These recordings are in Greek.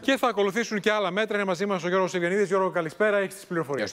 Και θα ακολουθήσουν και άλλα μέτρα. Είναι μαζί μας ο Γιώργος Ευγενίδης. Γιώργο, καλησπέρα. Έχεις τις πληροφορίες.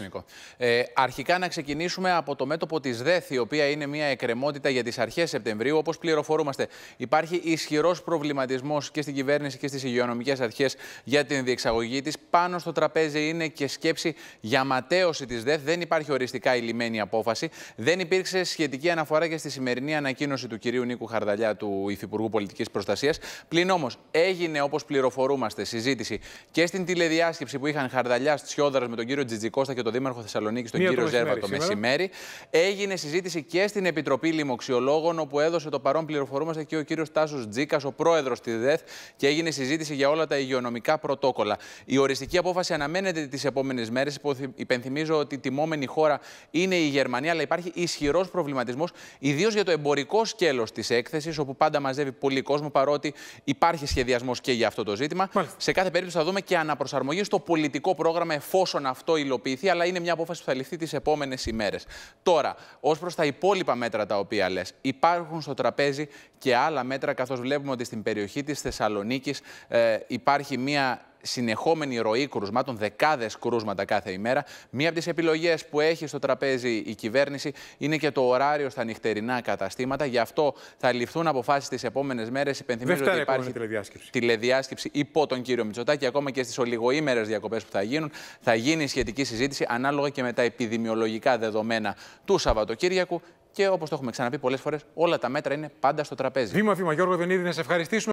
Ε, αρχικά να ξεκινήσουμε από το μέτωπο της ΔΕΘ, η οποία είναι μια εκκρεμότητα για τις αρχές Σεπτεμβρίου. Όπως πληροφορούμαστε, υπάρχει ισχυρός προβληματισμός και στην κυβέρνηση και στις υγειονομικές αρχές για την διεξαγωγή της. Πάνω στο τραπέζι είναι και σκέψη για ματέωση της ΔΕΘ. Δεν υπάρχει οριστικά η λιμένη απόφαση. Δεν υπήρξε σχετική αναφορά και στη σημερινή ανακοίνωση του κυρίου Νίκου Χαρδαλιά, του Υφυπουργού Πολιτικής Προστασίας. Πλην όμως έγινε, όπως πληροφορούμαστε θυμόμαστε Συζήτηση και στην τηλεδιάσκεψη που είχαν Χαρδαλιά Τσιόδρα με τον κύριο Τζιτζικώστα και τον Δήμαρχο Θεσσαλονίκης, τον Μία κύριο Ζέρβα, το μεσημέρι. Έγινε συζήτηση και στην Επιτροπή Λιμοξιολόγων, όπου έδωσε το παρόν πληροφορούμαστε και ο κύριος Τάσος Τζίκας, ο πρόεδρος της ΔΕΘ, και έγινε συζήτηση για όλα τα υγειονομικά πρωτόκολλα. Η οριστική απόφαση αναμένεται τις επόμενες μέρες. Υπενθυμίζω ότι η τιμόμενη χώρα είναι η Γερμανία, αλλά υπάρχει ισχυρός προβληματισμός, ιδίως για το εμπορικό σκέλος της έκθεσης, όπου πάντα μαζεύει πολύ κόσμο, παρότι υπάρχει σχεδιασμός και για αυτό το ζήτημα. Σε κάθε περίπτωση θα δούμε και αναπροσαρμογή στο πολιτικό πρόγραμμα εφόσον αυτό υλοποιηθεί, αλλά είναι μια απόφαση που θα ληφθεί τις επόμενες ημέρες. Τώρα, ως προς τα υπόλοιπα μέτρα τα οποία λες, υπάρχουν στο τραπέζι και άλλα μέτρα, καθώς βλέπουμε ότι στην περιοχή της Θεσσαλονίκης ε, υπάρχει μια συνεχόμενη ροή κρουσμάτων, δεκάδες κρούσματα κάθε ημέρα. Μία από τις επιλογές που έχει στο τραπέζι η κυβέρνηση είναι και το ωράριο στα νυχτερινά καταστήματα. Γι' αυτό θα ληφθούν αποφάσεις τις επόμενες μέρες. Υπενθυμίζω ότι υπάρχει τηλεδιάσκεψη. τηλεδιάσκεψη υπό τον κύριο Μητσοτάκη. Ακόμα και στις ολιγοήμερες διακοπές που θα γίνουν, θα γίνει σχετική συζήτηση ανάλογα και με τα επιδημιολογικά δεδομένα του Σαββατοκύριακου. Και όπως το έχουμε ξαναπεί πολλές φορές, όλα τα μέτρα είναι πάντα στο τραπέζι. Βήμα-βήμα, Γιώργο Βενίδη, να σε ευχαριστήσουμε.